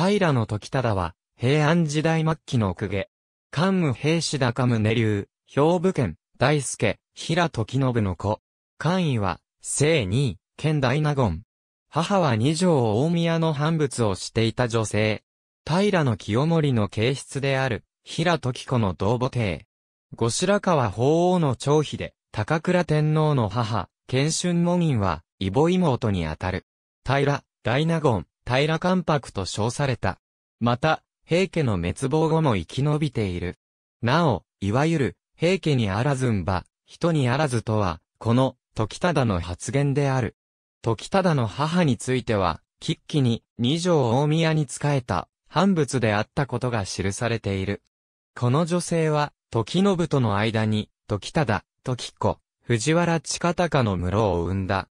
平の時忠は、平安時代末期の公家。関武平氏高宗流、兵部県、大助、平時信の子。官位は、正二、位、県大納言。母は二条大宮の藩物をしていた女性。平の清盛の形質である、平時子の同母帝。後白河法皇の長妃で、高倉天皇の母、賢春門院は、異母妹にあたる。平、大納言、平関白と称された。また、平家の滅亡後も生き延びている。なお、いわゆる、平家にあらずんば、人にあらずとは、この、時忠の発言である。時忠の母については、喫起に、二条大宮に仕えた、藩仏であったことが記されている。この女性は、時信との間に、時忠、時子、藤原近隆の室を生んだ。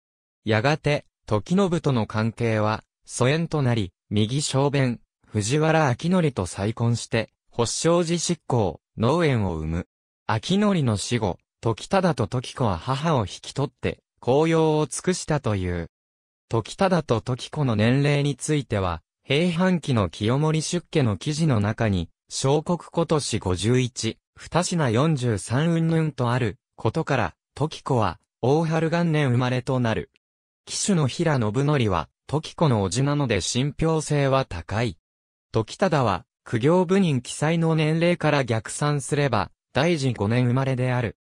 やがて、時信との関係は、疎遠となり、右小便、藤原明則と再婚して、発祥寺執行、農園を生む。明則の死後、時忠と時子は母を引き取って、紅葉を尽くしたという。時忠と時子の年齢については、平半期の清盛出家の記事の中に、小国今年51、二品43云々とある、ことから、時子は、大春元年生まれとなる。騎手の平信則は、時子の叔父なので信憑性は高い。時忠は、苦行部人記載の年齢から逆算すれば、大臣5年生まれである。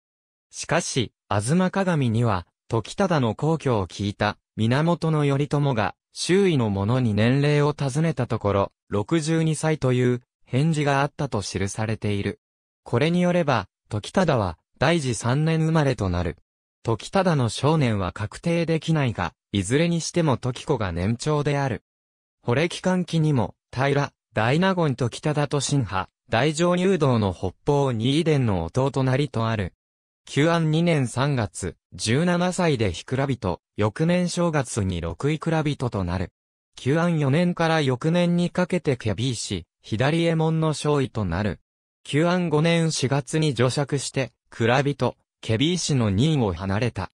しかし、ま鏡には、時忠の皇居を聞いた、源頼朝が、周囲の者に年齢を尋ねたところ、62歳という返事があったと記されている。これによれば、時忠は、大治3年生まれとなる。時忠の少年は確定できないが、いずれにしても時子が年長である。惚れ期間期にも、平、大納言時忠と新派、大乗入道の北方二遺伝の弟なりとある。旧安二年三月、十七歳でひくら人、翌年正月に六位くら人となる。旧安四年から翌年にかけてケビーし、左衛門の少尉となる。旧安五年四月に除釈して、び人、ケビー氏の任を離れた。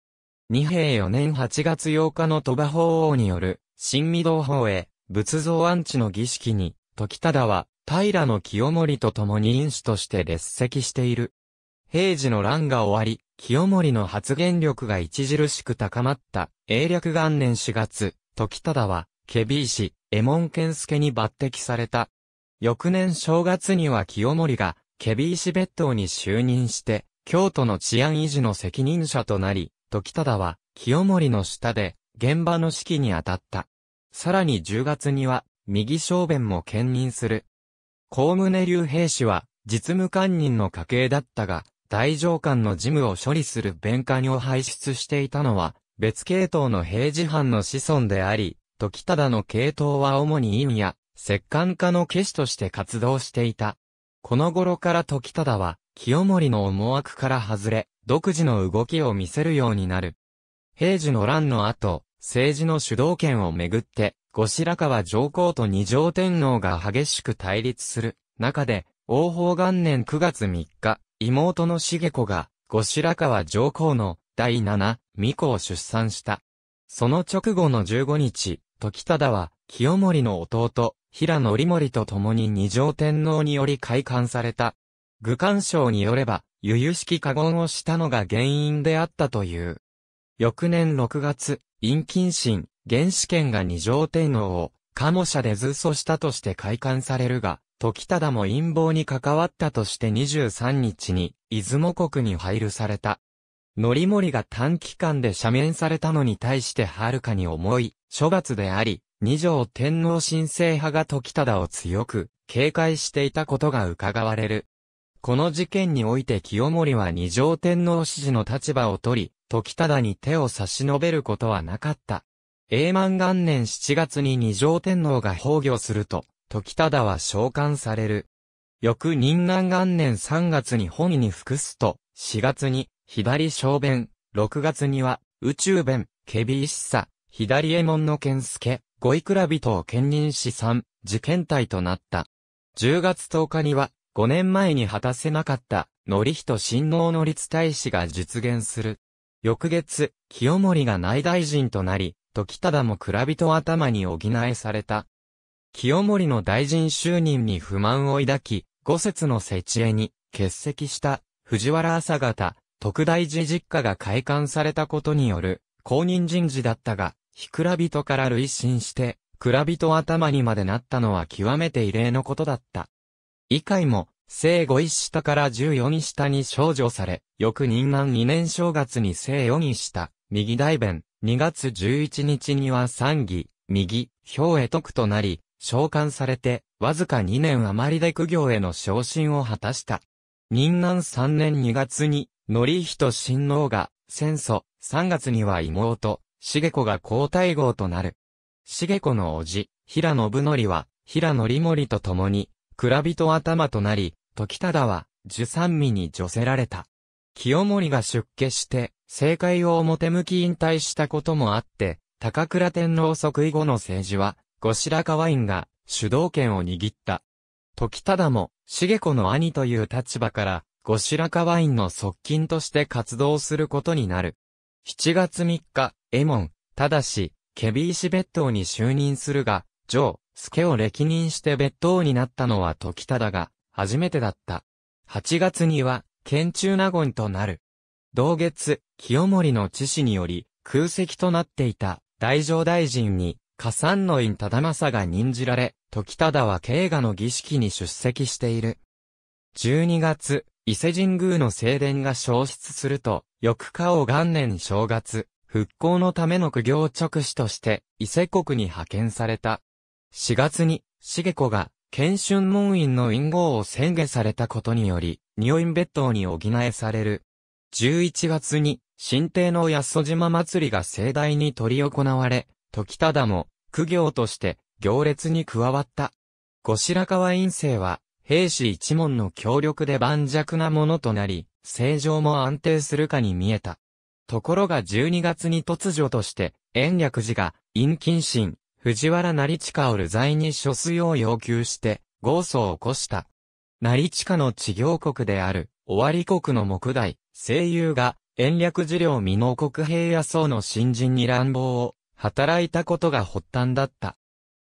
二平四年八月八日の鳥羽法王による、新御堂法へ、仏像安置の儀式に、時忠は、平の清盛と共に因子として列席している。平時の乱が終わり、清盛の発言力が著しく高まった、英略元年四月、時忠は、ケビー氏、右衛門健介に抜擢された。翌年正月には清盛が、ケビー氏別当に就任して、京都の治安維持の責任者となり、時忠は、清盛の下で、現場の指揮に当たった。さらに10月には、右小弁も兼任する。高宗流兵士は、実務官人の家系だったが、大上官の事務を処理する弁官を輩出していたのは、別系統の平時藩の子孫であり、時忠の系統は主に院や、摂関家の騎士として活動していた。この頃から時忠は、清盛の思惑から外れ、独自の動きを見せるようになる。平時の乱の後、政治の主導権をめぐって、後白河上皇と二条天皇が激しく対立する中で、王宝元年9月3日、妹の茂子が、後白河上皇の第七、巫女を出産した。その直後の15日、時忠は、清盛の弟、平野織森と共に二条天皇により開館された。愚官省によれば、ゆゆしき過言をしたのが原因であったという。翌年6月、陰近神、原始権が二条天皇を、カモ社で図訴したとして開館されるが、時忠も陰謀に関わったとして23日に、出雲国に配慮された。のりもりが短期間で赦免されたのに対してはるかに重い処罰であり、二条天皇神聖派が時忠を強く警戒していたことが伺われる。この事件において清盛は二条天皇支持の立場を取り、時忠に手を差し伸べることはなかった。永満元年7月に二条天皇が崩御すると、時忠は召喚される。翌仁南元年3月に本に服すと、4月に左小便、6月には、宇宙弁、ケビーシサ、左衛門の健介、五位倉人を兼任し三、事件体となった。10月10日には、5年前に果たせなかった、則人親王の立大使が実現する。翌月、清盛が内大臣となり、時忠も蔵人頭に補えされた。清盛の大臣就任に不満を抱き、五節の設置へに欠席した藤原朝方、特大寺実家が開館されたことによる公認人事だったが、ひくら人から累進して、蔵人頭にまでなったのは極めて異例のことだった。以下も、生後一下から十四に下に少女され、翌任満二年正月に生4に下、右大弁、二月十一日には三義、右、表へ徳となり、召喚されて、わずか二年余りで苦行への昇進を果たした。任南三年二月に、則仁親王が、戦祖、3月には妹、げ子が皇太后となる。げ子の叔父、平信則は、平則盛と共に、蔵人頭となり、時忠は、十三味に除せられた。清盛が出家して、政界を表向き引退したこともあって、高倉天皇即位後の政治は、後白河院が主導権を握った。時忠も、茂子の兄という立場から、後白河院の側近として活動することになる。7月3日、エモン、ただし、ケビー氏別当に就任するが、ジョー、スケを歴任して別当になったのは時忠が、初めてだった。8月には、県中納言となる。同月、清盛の知事により、空席となっていた、大乗大臣に、加算の院忠政が任じられ、時忠は慶賀の儀式に出席している。12月、伊勢神宮の正殿が消失すると、翌家を元年正月、復興のための苦行直使として、伊勢国に派遣された。4月に、茂子が、県春門院の院号を宣言されたことにより、二院別当に補えされる。11月に、新帝の八十島祭りが盛大に取り行われ、時忠も、苦行として、行列に加わった。後白河院生は、兵士一門の協力で盤石なものとなり、正常も安定するかに見えた。ところが12月に突如として、延暦寺が、陰近神藤原成近を流罪に処すよう要求して、豪訴を起こした。成近の治療国である、尾張国の木代、声優が、延暦寺領未納国平野僧の新人に乱暴を、働いたことが発端だった。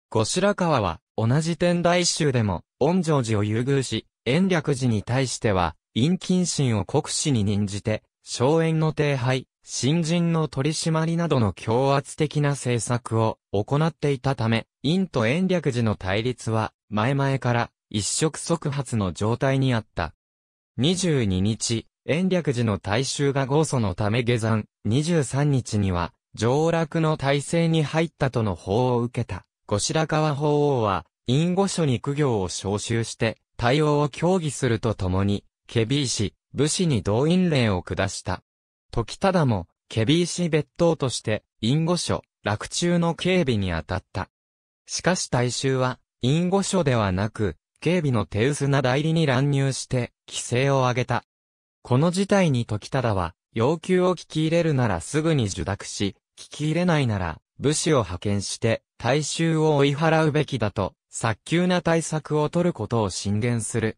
後白河は、同じ天台宗でも、恩城寺を優遇し、延暦寺に対しては、陰謹心を国司に任じて、荘園の停廃、新人の取り締まりなどの強圧的な政策を行っていたため、陰と延暦寺の対立は、前々から一触即発の状態にあった。22日、延暦寺の大衆が豪祖のため下山、23日には、上落の体制に入ったとの法を受けた。後白河法皇は、隠語書に苦行を召集して、対応を協議するとともに、ケビー氏、武士に動員令を下した。時忠も、ケビー氏別当として、隠語書、落中の警備に当たった。しかし大衆は、隠語書ではなく、警備の手薄な代理に乱入して、規制を上げた。この事態に時忠は、要求を聞き入れるならすぐに受諾し、聞き入れないなら、武士を派遣して、大衆を追い払うべきだと、早急な対策を取ることを進言する。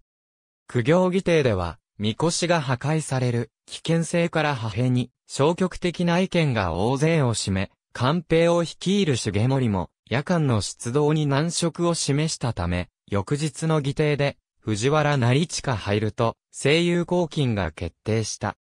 苦行議定では、みこしが破壊される危険性から破片に消極的な意見が大勢を占め、官兵を率いる重盛も夜間の出動に難色を示したため、翌日の議定で藤原成近入ると声優交金が決定した。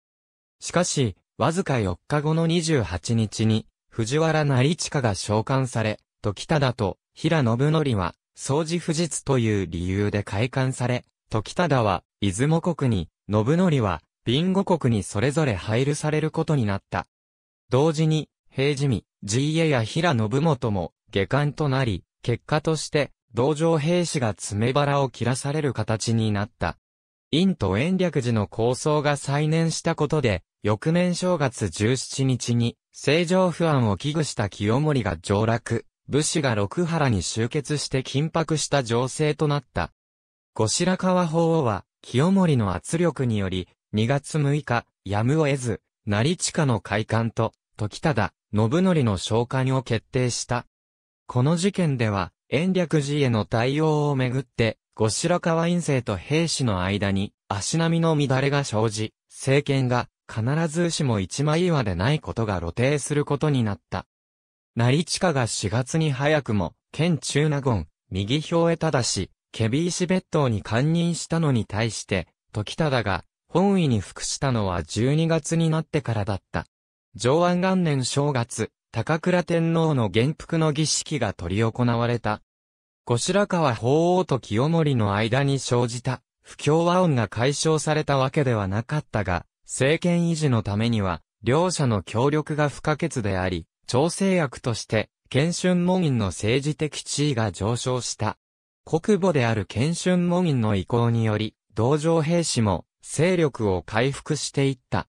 しかし、わずか4日後の28日に藤原成近が召喚され、時忠と平信則は、総除不実という理由で開館され、時忠は、出雲国に、信則は、ビンゴ国にそれぞれ配慮されることになった。同時に、平治美、g 家や平信元も、下巻となり、結果として、同情兵士が爪腹を切らされる形になった。陰と延暦寺の構想が再燃したことで、翌年正月17日に、正常不安を危惧した清盛が上落。武士が六原に集結して緊迫した情勢となった。後白河法皇は、清盛の圧力により、2月6日、やむを得ず、成近の開館と、時忠、信則の召喚を決定した。この事件では、延暦寺への対応をめぐって、後白河院政と兵士の間に、足並みの乱れが生じ、政権が、必ずしも一枚岩でないことが露呈することになった。成近が4月に早くも、県中納言、右表へただし、ケビーシ別当に堪任したのに対して、時忠が、本位に服したのは12月になってからだった。上安元年正月、高倉天皇の元服の儀式が取り行われた。後白河法皇と清盛の間に生じた、不協和音が解消されたわけではなかったが、政権維持のためには、両者の協力が不可欠であり、調整役として、謙春門院の政治的地位が上昇した。国母である謙春門院の意向により、道場兵士も勢力を回復していった。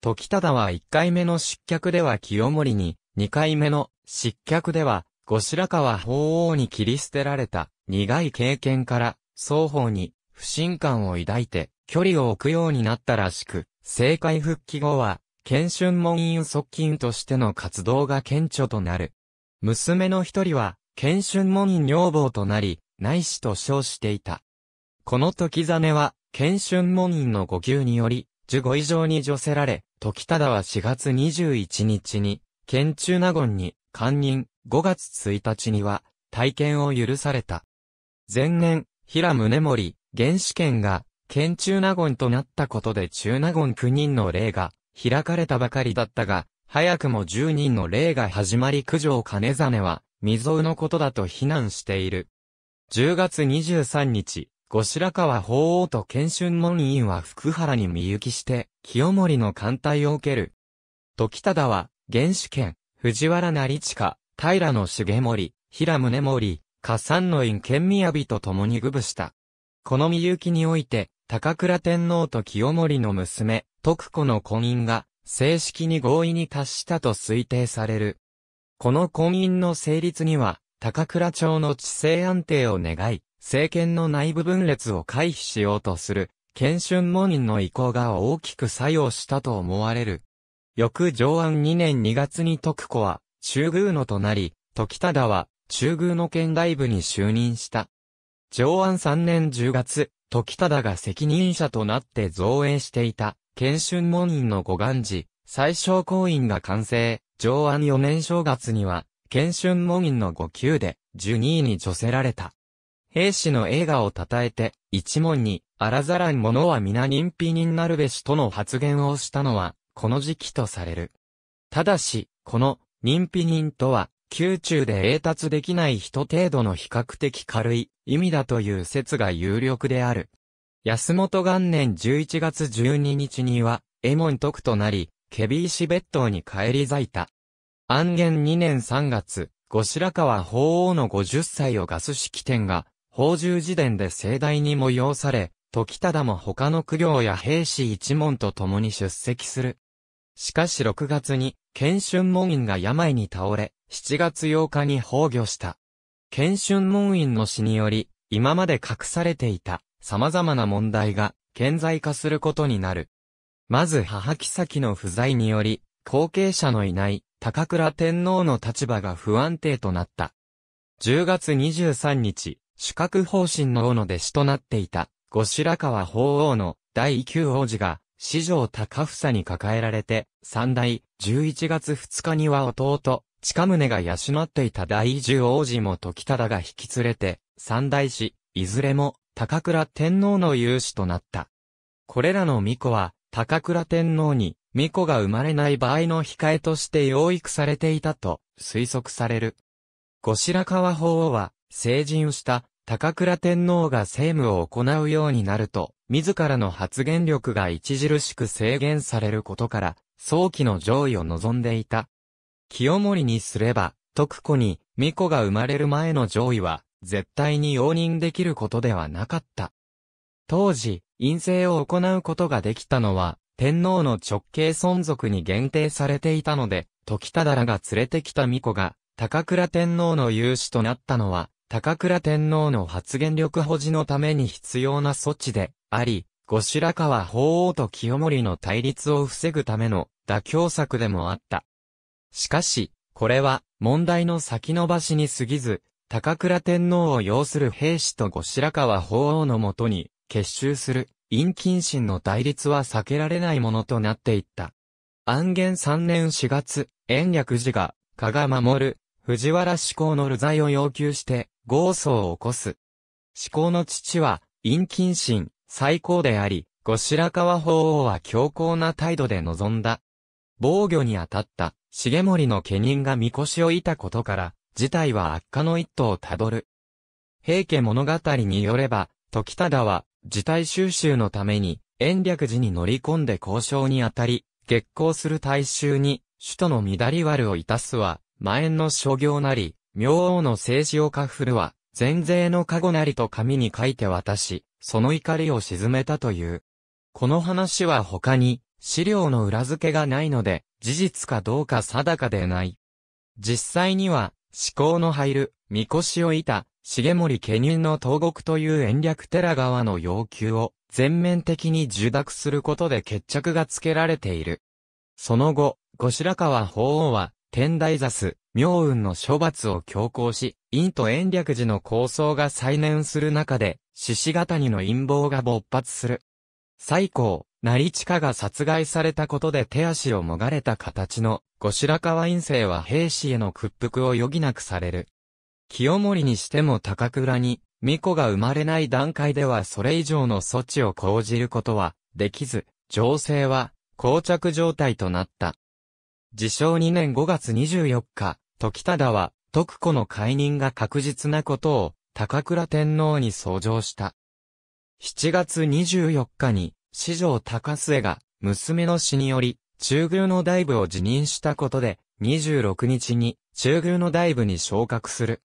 時忠は1回目の失脚では清盛に、2回目の失脚では、後白河法皇に切り捨てられた苦い経験から、双方に不信感を抱いて距離を置くようになったらしく、政界復帰後は、賢春門院側近としての活動が顕著となる。娘の一人は、賢春門院女房となり、内視と称していた。この時真は、賢春門院の御級により、15以上に除せられ、時忠は4月21日に、県中納言に、官人、5月1日には、体験を許された。前年、平宗盛、原始権が、県中納言となったことで中納言9人の例が、開かれたばかりだったが、早くも十人の霊が始まり九条金実は、未曾有のことだと非難している。10月23日、後白河法皇と賢春門院は福原に身行きして、清盛の艦隊を受ける。時忠は、原主権、藤原成下、平野重盛、平宗盛、加山の院県雅と共に愚部した。この身行きにおいて、高倉天皇と清盛の娘、徳子の婚姻が正式に合意に達したと推定される。この婚姻の成立には、高倉町の地政安定を願い、政権の内部分裂を回避しようとする、県春門人の意向が大きく作用したと思われる。翌上安2年2月に徳子は、中宮のとなり、時忠は、中宮の県外部に就任した。上安3年10月、時忠が責任者となって造営していた、建春門院の五願寺、最小公院が完成、上安4年正月には、建春門院の五級で、十二位に除せられた。兵士の映画を称えて、一門に、あらざらん者は皆人否人なるべしとの発言をしたのは、この時期とされる。ただし、この、人否人とは、宮中で栄達できない人程度の比較的軽い意味だという説が有力である。安本元年11月12日には、エモン徳となり、ケビーシ別当に帰り咲いた。安元2年3月、後白河法皇の50歳をガス式典が、宝珠寺殿で盛大に催され、時忠も他の苦行や兵士一門と共に出席する。しかし6月に、賢春門院が病に倒れ、7月8日に崩御した。賢春門院の死により、今まで隠されていた様々な問題が顕在化することになる。まず母妃の不在により、後継者のいない高倉天皇の立場が不安定となった。10月23日、主格方針の王の弟子となっていた、後白河法皇の第9王子が、四条高房に抱えられて、三代、11月2日には弟、近宗が養っていた第十王子も時忠が引き連れて、三代子、いずれも高倉天皇の勇士となった。これらの巫女は、高倉天皇に、巫女が生まれない場合の控えとして養育されていたと推測される。後白河法皇は、成人した高倉天皇が政務を行うようになると、自らの発言力が著しく制限されることから、早期の上位を望んでいた。清盛にすれば、徳子に、巫女が生まれる前の上位は、絶対に容認できることではなかった。当時、陰性を行うことができたのは、天皇の直系存続に限定されていたので、時忠らが連れてきた巫女が、高倉天皇の有志となったのは、高倉天皇の発言力保持のために必要な措置であり、後白河法皇と清盛の対立を防ぐための妥協策でもあった。しかし、これは問題の先延ばしに過ぎず、高倉天皇を擁する兵士と後白河法皇のもとに結集する陰近親の対立は避けられないものとなっていった。安元三年四月、延暦寺が、加賀守、藤原志向の流罪を要求して、豪訴を起こす。志向の父は、陰近親、最高であり、後白河法皇は強硬な態度で臨んだ。防御に当たった、重盛の家人がみこしをいたことから、事態は悪化の一途をたどる。平家物語によれば、時忠は、事態収集のために、延暦寺に乗り込んで交渉にあたり、激行する大衆に、首都の乱り割をいたすは、蔓延の諸行なり、明王の政治をかふるは、全税の加護なりと紙に書いて渡し、その怒りを沈めたという。この話は他に、資料の裏付けがないので、事実かどうか定かでない。実際には、思考の入る、みこしをいた、重森家人の東国という延暦寺川の要求を全面的に受諾することで決着がつけられている。その後、後白河法皇は、天台座す、明雲の処罰を強行し、陰と延暦寺の構想が再燃する中で、獅子型にの陰謀が勃発する。最高、成近が殺害されたことで手足をもがれた形の、後白河院政は兵士への屈服を余儀なくされる。清盛にしても高倉に、巫女が生まれない段階ではそれ以上の措置を講じることは、できず、情勢は、膠着状態となった。自称2年5月24日、時忠は、徳子の解任が確実なことを、高倉天皇に奏上した。7月24日に、四条高末が、娘の死により、中宮の大部を辞任したことで、26日に、中宮の大部に昇格する。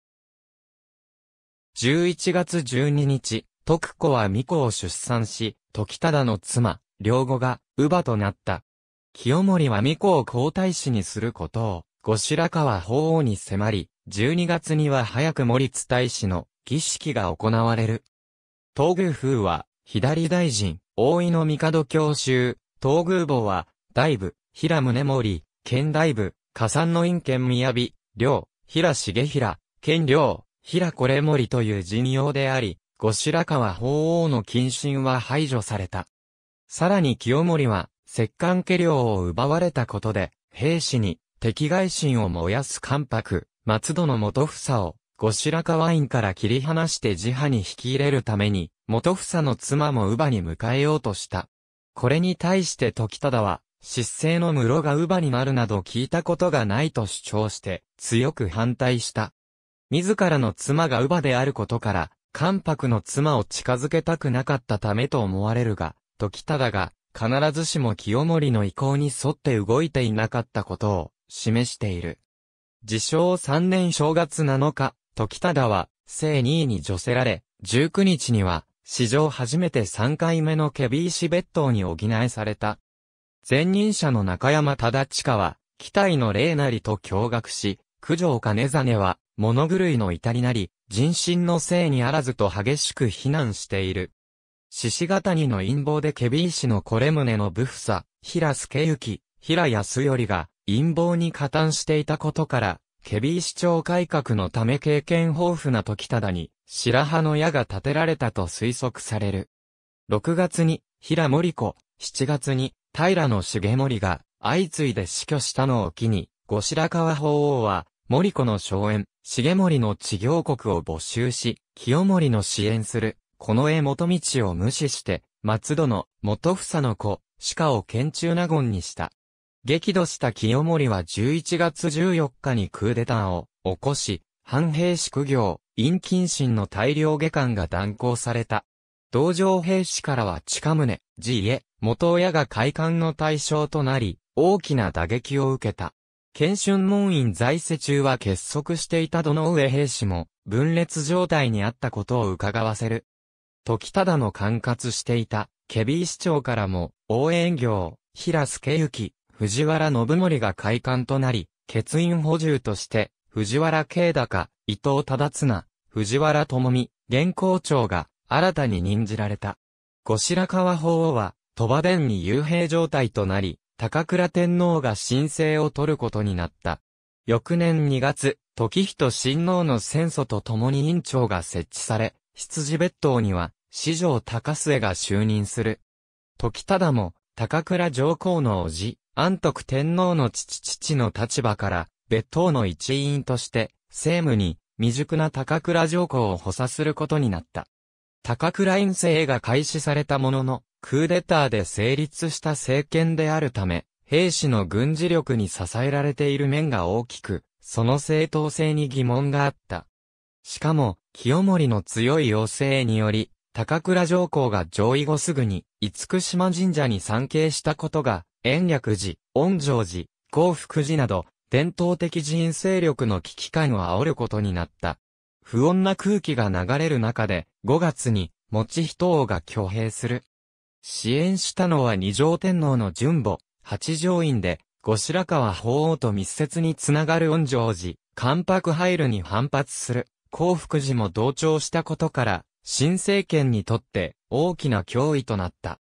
11月12日、徳子は巫女を出産し、時忠の妻、良子が、乳母となった。清盛は巫女を皇太子にすることを、後白河法皇に迫り、12月には早く森津大使の儀式が行われる。東宮風は、左大臣、大井の帝教州、東宮坊は、大部、平宗盛、県大部、加山の院県宮城、両、平重平、県両、平これ森という陣用であり、後白河法皇の謹慎は排除された。さらに清盛は、摂関家領を奪われたことで、兵士に、敵外心を燃やす関白、松戸の元房を、後白河院から切り離して自派に引き入れるために、元房の妻も乳母に迎えようとした。これに対して時忠は、失勢の室が乳母になるなど聞いたことがないと主張して、強く反対した。自らの妻が乳母であることから、関白の妻を近づけたくなかったためと思われるが、時忠が、必ずしも清盛の意向に沿って動いていなかったことを、示している。自称3年正月7日、時忠は、正2位に除せられ、19日には、史上初めて3回目のケビーシ別当に補えされた。前任者の中山忠親は、期待の霊なりと驚愕し、九条兼真は、物狂いの至りなり、人心のせいにあらずと激しく非難している。獅子型にの陰謀でケビー氏のこれ胸の武夫さ、平助行、平康頼が陰謀に加担していたことから、ケビー市長改革のため経験豊富な時忠に、白羽の矢が立てられたと推測される。6月に、平森子、7月に、平野重森が、相次いで死去したのを機に、後白河法皇は、森子の荘園、重森の治療国を募集し、清盛の支援する、この絵元道を無視して、松戸の元房の子、鹿を県中納言にした。激怒した清盛は11月14日にクーデターを起こし、藩兵士業、行、陰謹慎の大量下官が断行された。同情兵士からは近宗、自家、元親が会館の対象となり、大きな打撃を受けた。県春門院在世中は結束していたどの上兵士も、分裂状態にあったことを伺わせる。時忠の管轄していた、ケビー市長からも、応援業、平助き、藤原信盛が開館となり、欠員補充として、藤原慶高、伊藤忠綱、藤原智美、現校長が新たに任じられた。後白河法皇は、鳥羽殿に幽閉状態となり、高倉天皇が申請を取ることになった。翌年2月、時人親王の戦祖と共に院長が設置され、羊別当には、四条高末が就任する。時忠も、高倉上皇の叔父、安徳天皇の父父の立場から、別当の一員として、政務に未熟な高倉上皇を補佐することになった。高倉院政が開始されたものの、クーデターで成立した政権であるため、兵士の軍事力に支えられている面が大きく、その正当性に疑問があった。しかも、清盛の強い要請により、高倉上皇が上位後すぐに、厳島神社に参詣したことが、延暦寺、恩城寺、幸福寺など、伝統的人勢力の危機感を煽ることになった。不穏な空気が流れる中で、5月に、持人王が挙兵する。支援したのは二条天皇の順母、八条院で、後白河法皇と密接につながる恩城寺、関白入るに反発する、幸福寺も同調したことから、新政権にとって大きな脅威となった。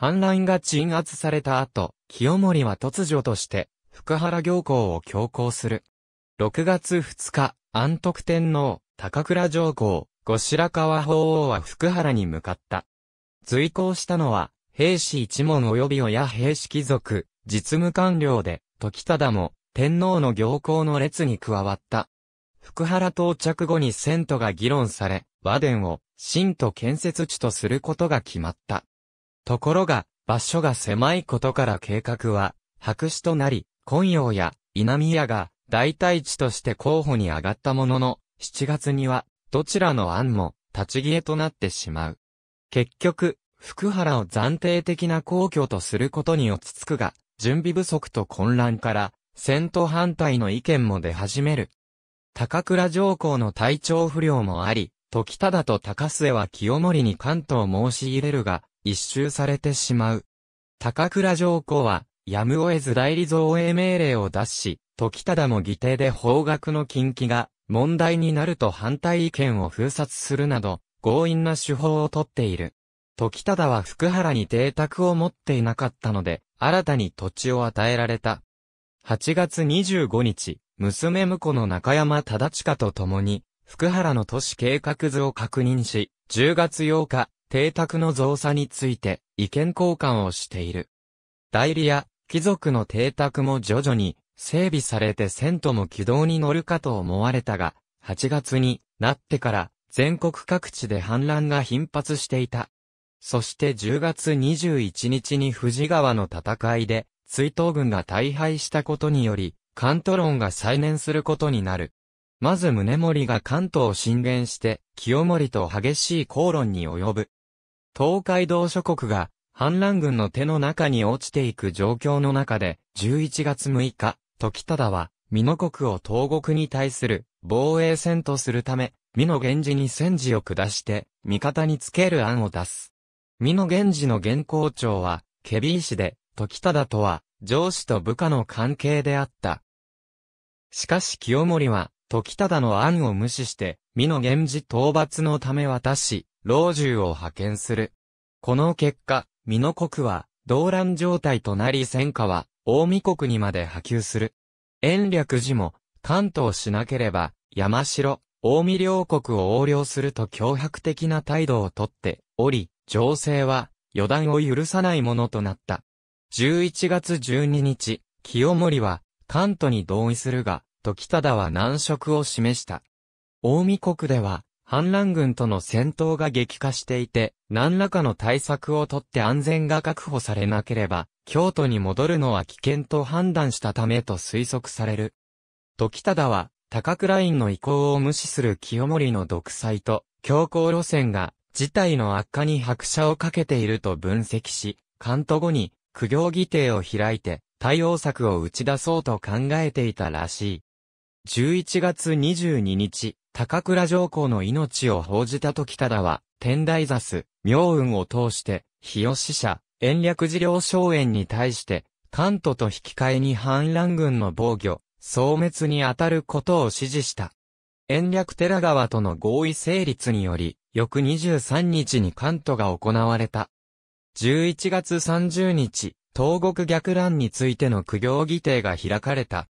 反乱が鎮圧された後、清盛は突如として、福原行幸を強行する。6月2日、安徳天皇、高倉上皇、後白河法皇は福原に向かった。随行したのは、兵士一門及び親兵士貴族、実務官僚で、時忠も、天皇の行幸の列に加わった。福原到着後に戦都が議論され、和殿を、新都建設地とすることが決まった。ところが、場所が狭いことから計画は、白紙となり、今陽や稲宮が代替地として候補に上がったものの、7月には、どちらの案も立ち消えとなってしまう。結局、福原を暫定的な皇居とすることに落ち着くが、準備不足と混乱から、戦闘反対の意見も出始める。高倉上皇の体調不良もあり、時忠と高末は清盛に関東申し入れるが、一周されてしまう。高倉上皇は、やむを得ず代理造営命令を出し、時忠も議定で方角の禁忌が問題になると反対意見を封殺するなど、強引な手法をとっている。時忠は福原に邸宅を持っていなかったので、新たに土地を与えられた。8月25日、娘婿の中山忠親と共に、福原の都市計画図を確認し、10月8日、邸宅の造作について意見交換をしている。代理や貴族の邸宅も徐々に整備されて銭都も軌道に乗るかと思われたが、8月になってから全国各地で反乱が頻発していた。そして10月21日に富士川の戦いで追悼軍が大敗したことにより、関東論が再燃することになる。まず宗盛が関東を進言して、清盛と激しい口論に及ぶ。東海道諸国が反乱軍の手の中に落ちていく状況の中で、11月6日、時忠は、美濃国を東国に対する防衛戦とするため、美濃源氏に戦時を下して、味方につける案を出す。美濃源氏の現行長は、ケビー氏で、時忠とは、上司と部下の関係であった。しかし清盛は、時忠の案を無視して、美濃源氏討伐のため渡し、老中を派遣する。この結果、美濃国は、動乱状態となり戦火は、大見国にまで波及する。延暦寺も、関東しなければ、山城、大見両国を横領すると脅迫的な態度をとっており、情勢は予断を許さないものとなった。11月12日、清盛は関東に同意するが、時忠は難色を示した。大見国では、反乱軍との戦闘が激化していて、何らかの対策をとって安全が確保されなければ、京都に戻るのは危険と判断したためと推測される。時忠は、高倉院の意向を無視する清盛の独裁と、強硬路線が、事態の悪化に拍車をかけていると分析し、関東後に、苦行議定を開いて、対応策を打ち出そうと考えていたらしい。11月22日、高倉上皇の命を報じた時忠は、天台座す、明雲を通して、日吉社、延暦寺領荘園に対して、関東と引き換えに反乱軍の防御、消滅に当たることを指示した。延暦寺川との合意成立により、翌23日に関東が行われた。11月30日、東国逆乱についての苦行議定が開かれた。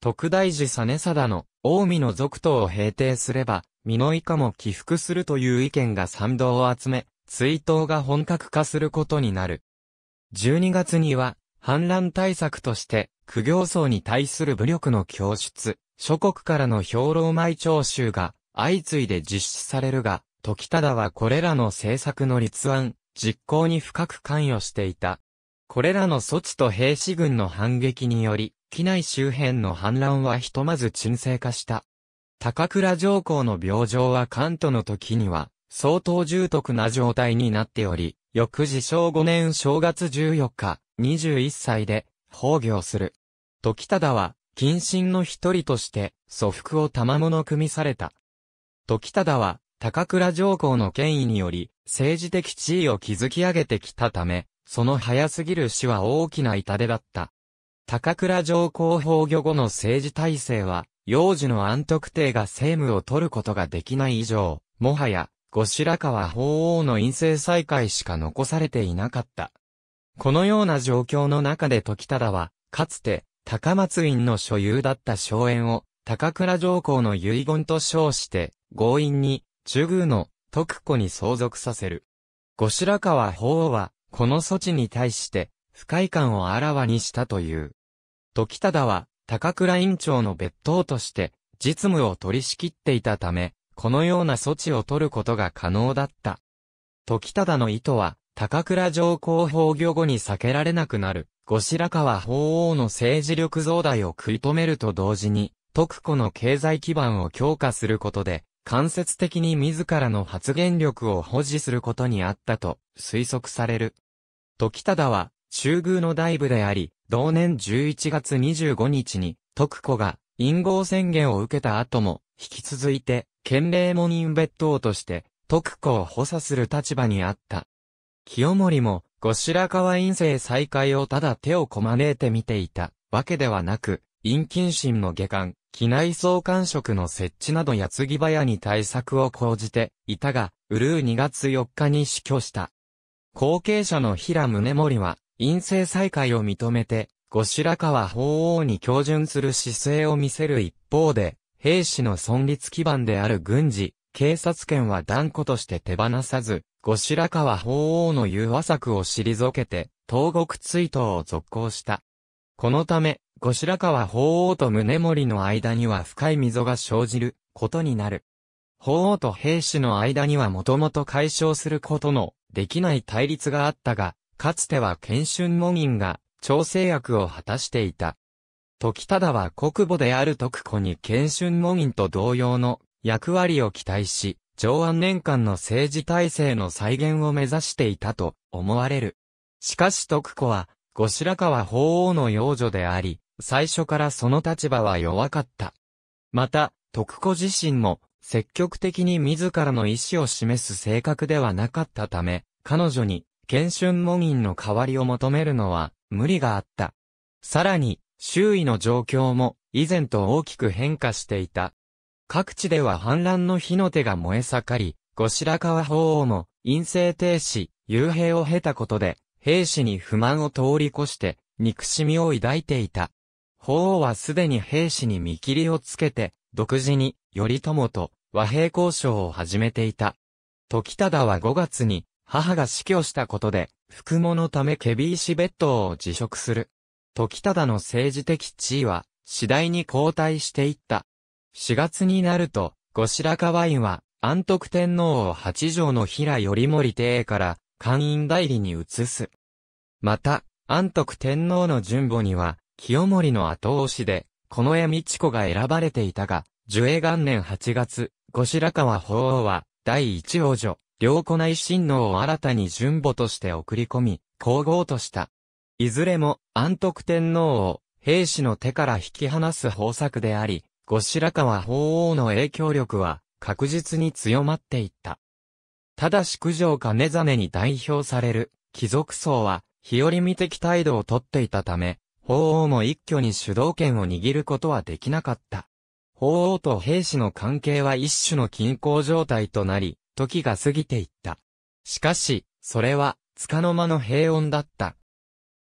特大寺実貞の近江の続投を平定すれば、美濃以下も起伏するという意見が賛同を集め、追悼が本格化することになる。12月には、反乱対策として、苦行僧に対する武力の供出、諸国からの兵糧米徴収が相次いで実施されるが、時忠はこれらの政策の立案、実行に深く関与していた。これらの措置と兵士軍の反撃により、機内周辺の反乱はひとまず沈静化した。高倉上皇の病状は関東の時には、相当重篤な状態になっており、翌時小5年正月14日、21歳で、崩御する。時忠は、近親の一人として、祖父を賜物組みされた。時忠は、高倉上皇の権威により、政治的地位を築き上げてきたため、その早すぎる死は大きな痛手だった。高倉上皇崩御後の政治体制は、幼児の安徳帝が政務を取ることができない以上、もはや、後白河法皇の陰性再開しか残されていなかった。このような状況の中で時忠は、かつて、高松院の所有だった荘園を、高倉上皇の遺言と称して、強引に、中宮の徳子に相続させる。後白河法皇は、この措置に対して、不快感をあらわにしたという。時忠は、高倉院長の別当として、実務を取り仕切っていたため、このような措置を取ることが可能だった。時忠の意図は、高倉上皇崩御後に避けられなくなる、後白河法皇の政治力増大を食い止めると同時に、徳子の経済基盤を強化することで、間接的に自らの発言力を保持することにあったと推測される。時忠は、中宮の大部であり、同年11月25日に、徳子が、陰謀宣言を受けた後も、引き続いて、県令門院別当として、徳子を補佐する立場にあった。清盛も、後白河院政再開をただ手をこまねいて見ていたわけではなく、陰謹心の下官、機内総監職の設置など矢継ぎ早に対策を講じていたが、うるう2月4日に死去した。後継者の平宗盛は、陰性再開を認めて、後白河法皇に標準する姿勢を見せる一方で、兵士の存立基盤である軍事、警察権は断固として手放さず、後白河法皇の融和策を退けて、東国追討を続行した。このため、後白河法皇と宗盛の間には深い溝が生じることになる。法皇と兵士の間にはもともと解消することのできない対立があったが、かつては謙春門院が調整役を果たしていた。時忠は国母である徳子に謙春門院と同様の役割を期待し、上安年間の政治体制の再現を目指していたと思われる。しかし徳子は、後白河法皇の養女であり、最初からその立場は弱かった。また、徳子自身も、積極的に自らの意思を示す性格ではなかったため、彼女に、謙春門院の代わりを求めるのは、無理があった。さらに、周囲の状況も、以前と大きく変化していた。各地では反乱の火の手が燃え盛り、後白河法皇も、陰性停止、幽閉を経たことで、兵士に不満を通り越して、憎しみを抱いていた。法皇はすでに兵士に見切りをつけて、独自に、頼朝と和平交渉を始めていた。時忠は5月に、母が死去したことで、服喪のためケビーシベットを辞職する。時忠の政治的地位は、次第に後退していった。4月になると、後白河院は、安徳天皇を八条の平頼盛邸から、官員代理に移す。また、安徳天皇の順母には、清盛の後押しで、の江美智子が選ばれていたが、樹栄元年8月、後白河法皇は、第一王女、良子内親王を新たに順母として送り込み、皇后とした。いずれも、安徳天皇を、兵士の手から引き離す方策であり、後白河法皇の影響力は、確実に強まっていった。ただし九条兼めに代表される、貴族層は、日和見的態度をとっていたため、法王も一挙に主導権を握ることはできなかった。法王と兵士の関係は一種の均衡状態となり、時が過ぎていった。しかし、それは、束の間の平穏だった。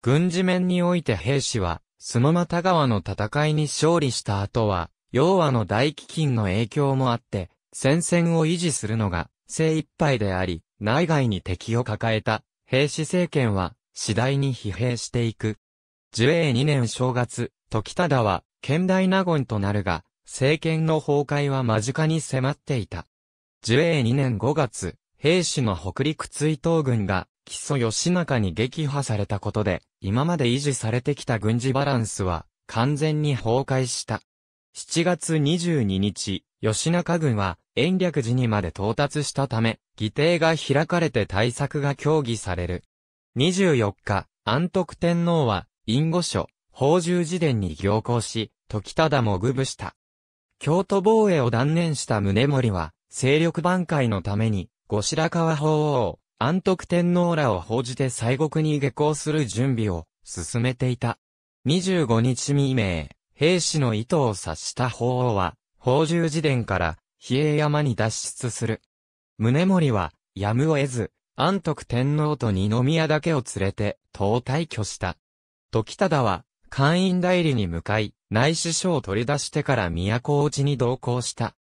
軍事面において兵士は、スノマタ川の戦いに勝利した後は、要和の大飢饉の影響もあって、戦線を維持するのが精一杯であり、内外に敵を抱えた兵士政権は次第に疲弊していく。樹永2年正月、時忠は、県大納言となるが、政権の崩壊は間近に迫っていた。樹永2年5月、兵士の北陸追討軍が、木曽義仲に撃破されたことで、今まで維持されてきた軍事バランスは、完全に崩壊した。7月22日、吉中軍は、延暦寺にまで到達したため、議定が開かれて対策が協議される。24日、安徳天皇は、隠語書、宝珠辞典に行行し、時忠も愚部した。京都防衛を断念した宗盛は、勢力挽回のために、後白河法皇、安徳天皇らを報じて西国に下校する準備を進めていた。25日未明、兵士の意図を察した法皇は、宝珠寺殿から、比叡山に脱出する。宗盛は、やむを得ず、安徳天皇と二宮だけを連れて、東退去した。時忠は、官員代理に向かい、内史書を取り出してから都落ちに同行した。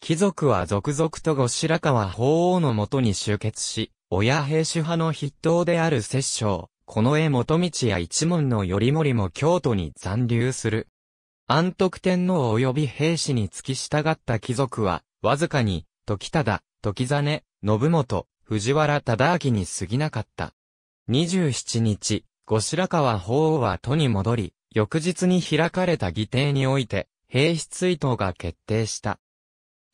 貴族は続々と後白河法皇のもとに集結し、親兵士派の筆頭である摂政、この絵元道や一門の頼盛も京都に残留する。安徳天皇及び兵士に付き従った貴族は、わずかに、時忠、時真、信元、藤原忠明に過ぎなかった。27日、後白河法皇は都に戻り、翌日に開かれた議定において、兵士追悼が決定した。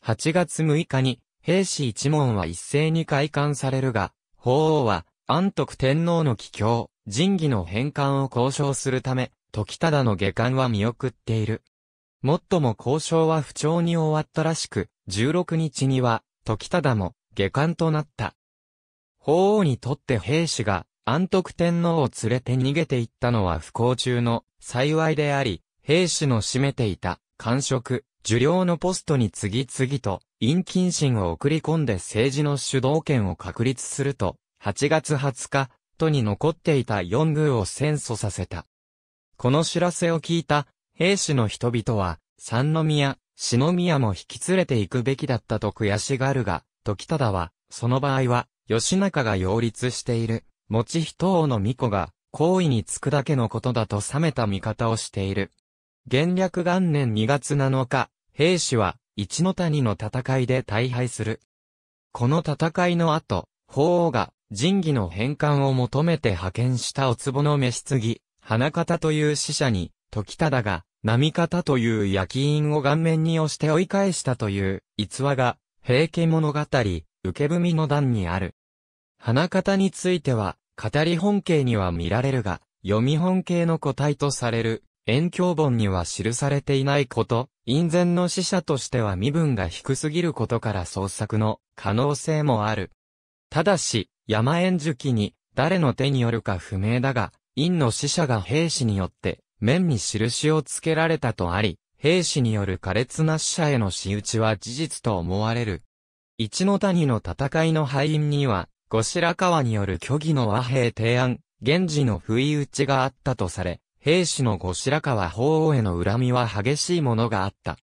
8月6日に、兵士一門は一斉に開館されるが、法皇は、安徳天皇の帰郷、仁義の返還を交渉するため、時忠の下官は見送っている。もっとも交渉は不調に終わったらしく、16日には、時忠も、下官となった。法皇にとって兵士が、安徳天皇を連れて逃げていったのは不幸中の幸いであり、兵士の占めていた官職、受領のポストに次々と、陰謹心を送り込んで政治の主導権を確立すると、8月20日、都に残っていた四宮を戦争させた。この知らせを聞いた、兵士の人々は、三宮、四宮も引き連れて行くべきだったと悔しがるが、時忠は、その場合は、吉中が擁立している持人王の巫女が、行為につくだけのことだと冷めた見方をしている。元略元年2月7日、兵士は、一の谷の戦いで大敗する。この戦いの後、法王が、仁義の返還を求めて派遣したおつぼの召し花形という死者に、時忠が、波方という焼き印を顔面に押して追い返したという逸話が、平家物語、受け踏みの段にある。花形については、語り本形には見られるが、読み本形の個体とされる、遠鏡本には記されていないこと、印前の死者としては身分が低すぎることから創作の可能性もある。ただし、山縁樹記に、誰の手によるか不明だが、院の死者が兵士によって、面に印をつけられたとあり、兵士による苛烈な死者への仕打ちは事実と思われる。一の谷の戦いの敗因には、後白河による虚偽の和平提案、源氏の不意打ちがあったとされ、兵士の後白河法王への恨みは激しいものがあった。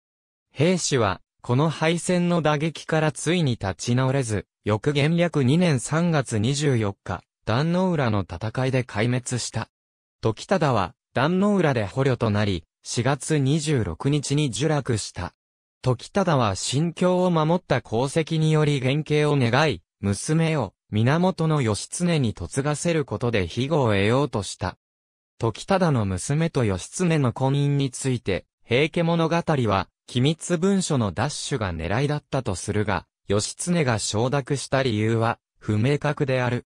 兵士は、この敗戦の打撃からついに立ち直れず、翌元略2年3月24日、壇の浦の戦いで壊滅した。時忠は、壇の浦で捕虜となり、4月26日に受落した。時忠は心境を守った功績により原型を願い、娘を、源義経に嫁がせることで庇護を得ようとした。時忠の娘と義経の婚姻について、平家物語は、機密文書の奪取が狙いだったとするが、義経が承諾した理由は、不明確である。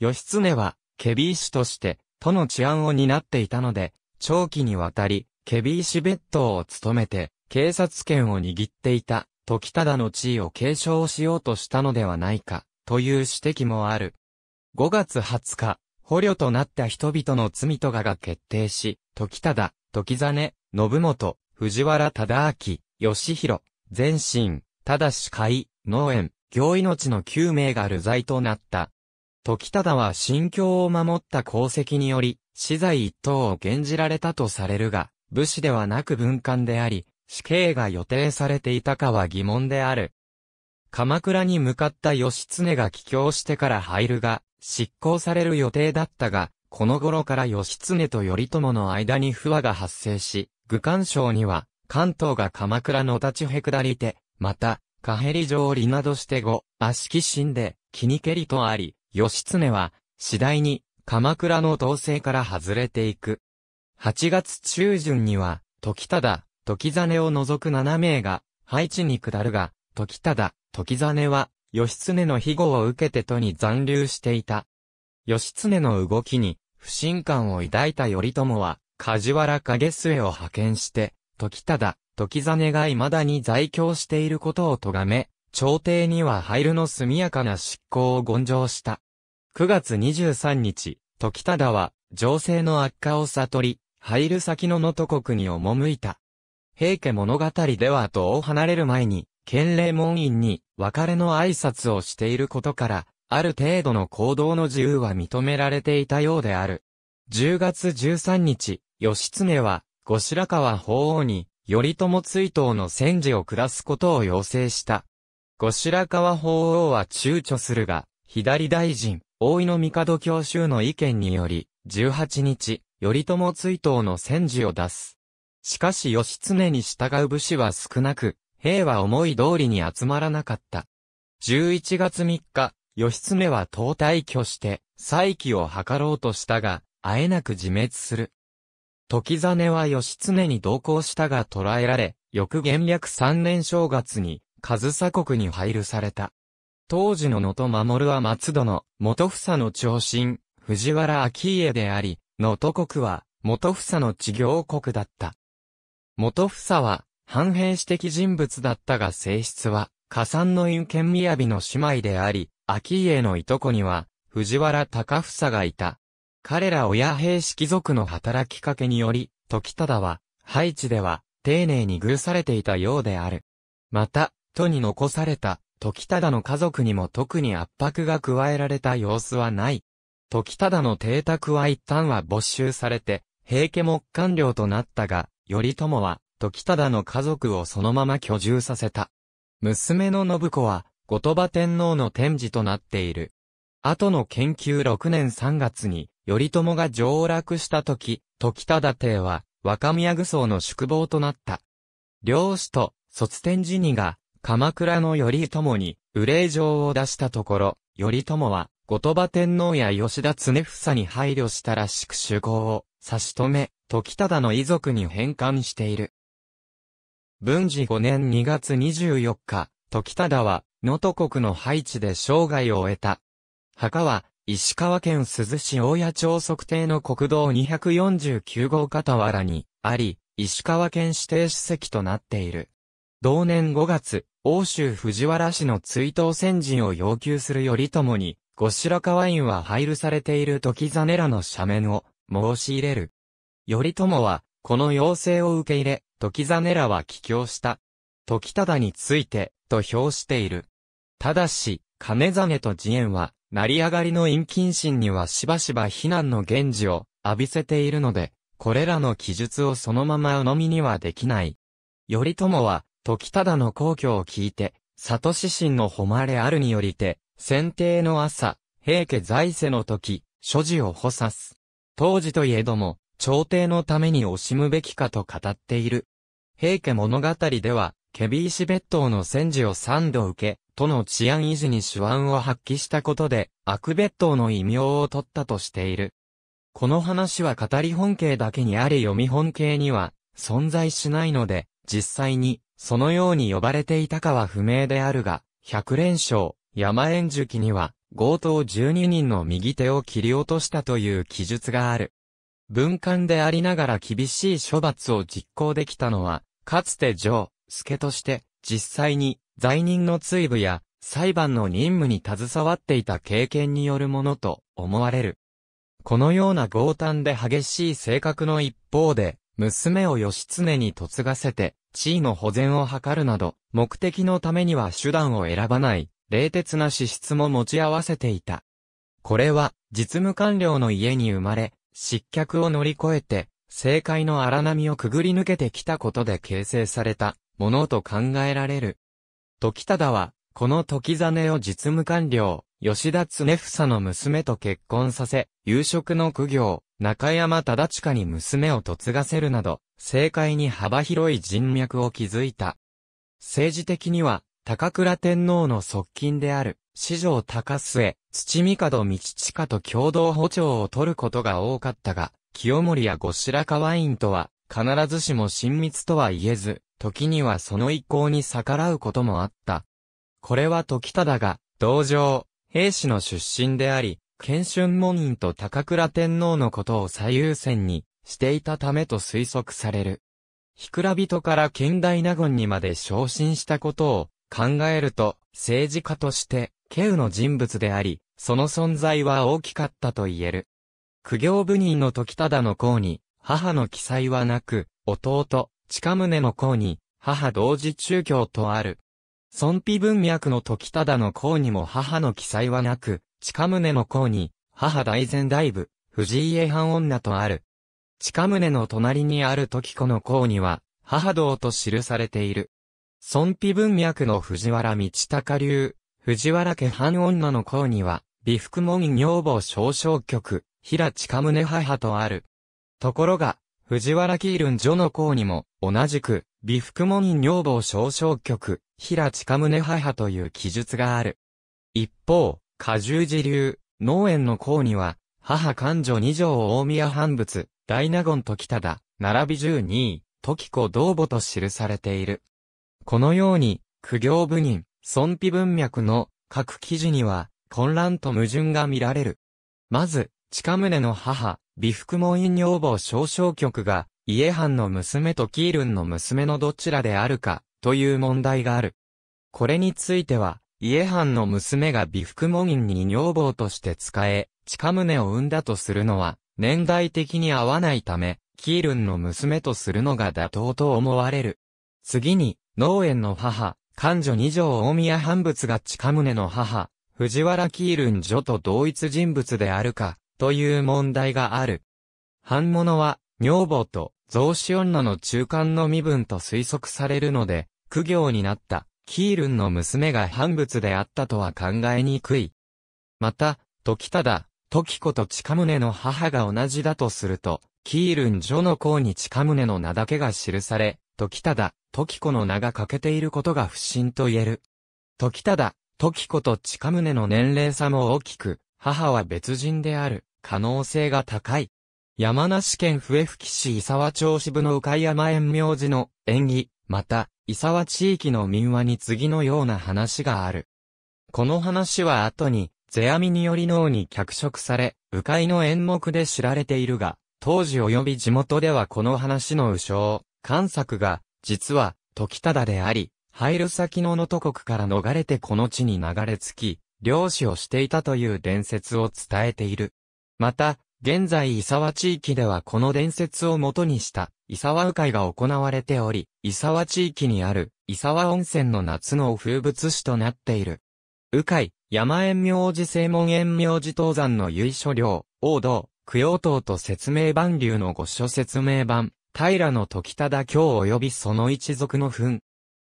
義経は、ケビー氏として、都の治安を担っていたので、長期にわたり、ケビー氏別当を務めて、警察権を握っていた、時忠の地位を継承しようとしたのではないか、という指摘もある。5月20日、捕虜となった人々の罪とがが決定し、時忠、時真、信元、藤原忠明、義弘、前身、だし会、農園、行命の9名が流罪となった。時忠は信教を守った功績により、死罪一等を厳じられたとされるが、武士ではなく文官であり、死刑が予定されていたかは疑問である。鎌倉に向かった義経が帰郷してから入るが、執行される予定だったが、この頃から義経と頼朝の間に不和が発生し、愚官省には、関東が鎌倉の立ちへ下りて、また、カヘリ城離などして後、足利死んで、気にけりとあり、義経は、次第に、鎌倉の統制から外れていく。8月中旬には、時忠、時真を除く7名が、ハイチに下るが、時忠、時真は、義経の庇護を受けて都に残留していた。義経の動きに、不信感を抱いた頼朝は、梶原景末を派遣して、時忠、時真が未だに在京していることを咎め、朝廷には廃炉の速やかな執行を言上した。9月23日、時忠は、情勢の悪化を悟り、廃炉先の能登国に赴いた。平家物語ではと離れる前に、県令門院に別れの挨拶をしていることから、ある程度の行動の自由は認められていたようである。10月13日、義経は、後白河法皇に、頼朝追悼の戦時を下すことを要請した。後白河法皇は躊躇するが、左大臣、大井の帝教習の意見により、18日、頼朝追悼の戦時を出す。しかし義経に従う武士は少なく、兵は思い通りに集まらなかった。11月3日、義経は党退去して、再起を図ろうとしたが、あえなく自滅する。時真は義経に同行したが捕らえられ、翌元略3年正月に、上総国に配慮された。当時の野戸守は松戸の元房の長身、藤原昭家であり、野戸国は元房の治業国だった。元房は反変史的人物だったが性質は、加算の陰剣雅の姉妹であり、秋家のいとこには、藤原隆房がいた。彼ら親兵士貴族の働きかけにより、時忠は、ハイチでは、丁寧に偶されていたようである。また、都に残された、時忠の家族にも特に圧迫が加えられた様子はない。時忠の邸宅は一旦は没収されて、平家も官僚となったが、頼朝は、時忠の家族をそのまま居住させた。娘の信子は、後鳥羽天皇の天示となっている。後の研究6年3月に、頼朝が上洛した時、時忠帝は、若宮具僧の宿坊となった。領主と、卒天寺にが、鎌倉の頼朝に、憂い状を出したところ、頼朝は、後鳥羽天皇や吉田常房に配慮したらしく主公を、差し止め、時忠の遺族に返還している。文治5年2月24日、時忠は、能登国の配置で生涯を終えた。墓は、石川県珠洲市大谷町測定の国道249号傍らにあり、石川県指定史跡となっている。同年5月、欧州藤原氏の追悼先陣を要求する頼朝に、後白河院は配慮されている時真らの斜面を申し入れる。頼朝は、この要請を受け入れ、時実らは帰郷した。時忠について、と評している。ただし、金実と次元は、成り上がりの陰謹心にはしばしば非難の源氏を浴びせているので、これらの記述をそのまま鵜呑みにはできない。頼朝は、時忠の皇居を聞いて、里志心の誉れあるによりて、選定の朝、平家在世の時、所持を補佐す。当時といえども、朝廷のために惜しむべきかと語っている。平家物語では、ケビーシ別当の戦時を三度受け、都の治安維持に手腕を発揮したことで、悪別当の異名を取ったとしている。この話は語り本形だけにあり読み本形には存在しないので、実際にそのように呼ばれていたかは不明であるが、百連勝、山円樹記には強盗12人の右手を切り落としたという記述がある。文官でありながら厳しい処罰を実行できたのは、かつて上、助として、実際に、罪人の追部や、裁判の任務に携わっていた経験によるものと思われる。このような強端で激しい性格の一方で、娘を義経に嫁がせて、地位の保全を図るなど、目的のためには手段を選ばない、冷徹な資質も持ち合わせていた。これは、実務官僚の家に生まれ、失脚を乗り越えて、政界の荒波をくぐり抜けてきたことで形成されたものと考えられる。時忠は、この時真を実務官僚、吉田常房の娘と結婚させ、夕食の苦行、中山忠親に娘を嫁がせるなど、政界に幅広い人脈を築いた。政治的には、高倉天皇の側近である、四条高末、土門道親と共同歩調を取ることが多かったが、清盛や後白河院とは、必ずしも親密とは言えず、時にはその意向に逆らうこともあった。これは時忠が、同情、兵士の出身であり、謙春門院と高倉天皇のことを最優先にしていたためと推測される。ひくら人から近代納言にまで昇進したことを考えると、政治家として、稀有の人物であり、その存在は大きかったと言える。苦行部人の時忠の功に、母の記載はなく、弟、近宗の功に、母同時中教とある。孫妃文脈の時忠の功にも母の記載はなく、近宗の功に、母大前大部、藤井江藩女とある。近宗の隣にある時子の功には、母道と記されている。孫妃文脈の藤原道隆流、藤原家藩女の項には、美福門女房少々局、平近宗母とある。ところが、藤原キールン女の項にも、同じく、美福門女房少々局、平近宗母という記述がある。一方、下重寺流、農園の項には、母勘女二条大宮藩仏、大納言時忠、田、並び十二位、時子同母と記されている。このように、苦行部人、損否文脈の各記事には混乱と矛盾が見られる。まず、近宗の母、美福門院女房少将局が、家藩の娘とキールンの娘のどちらであるか、という問題がある。これについては、家藩の娘が美福門院に女房として使え、近宗を産んだとするのは、年代的に合わないため、キールンの娘とするのが妥当と思われる。次に、農園の母、漢女二条大宮藩物が近宗の母、藤原キールン女と同一人物であるか、という問題がある。藩物は、女房と雑子女の中間の身分と推測されるので、苦行になった、キールンの娘が藩物であったとは考えにくい。また、時忠、時子と近宗の母が同じだとすると、キールン女の子に近宗の名だけが記され、時忠、時子の名が欠けていることが不審と言える。時忠、時子と近宗の年齢差も大きく、母は別人である、可能性が高い。山梨県笛吹市伊沢町支部の鵜飼山縁苗字の縁起、また、伊沢地域の民話に次のような話がある。この話は後に、世阿弥により脳に脚色され、鵜飼の演目で知られているが、当時及び地元ではこの話の鵜匠、関作が、実は、時忠であり、入る先の能登国から逃れてこの地に流れ着き、漁師をしていたという伝説を伝えている。また、現在伊沢地域ではこの伝説を元にした、伊沢鵜飼が行われており、伊沢地域にある、伊沢温泉の夏の風物詩となっている。鵜飼、山縁明寺正門縁明寺登山の由緒領、王道、供養塔と説明版流の御所説明版、平の時忠京及びその一族の墳。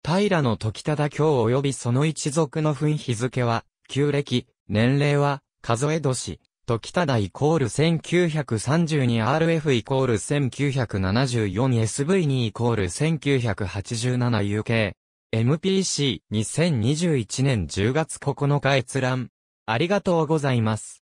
平の時忠京及びその一族の墳日付は、旧暦、年齢は、数え年、時忠イコール 1932RF イコール 1974SV2 イコール 1987UK。MPC2021 年10月9日閲覧。ありがとうございます。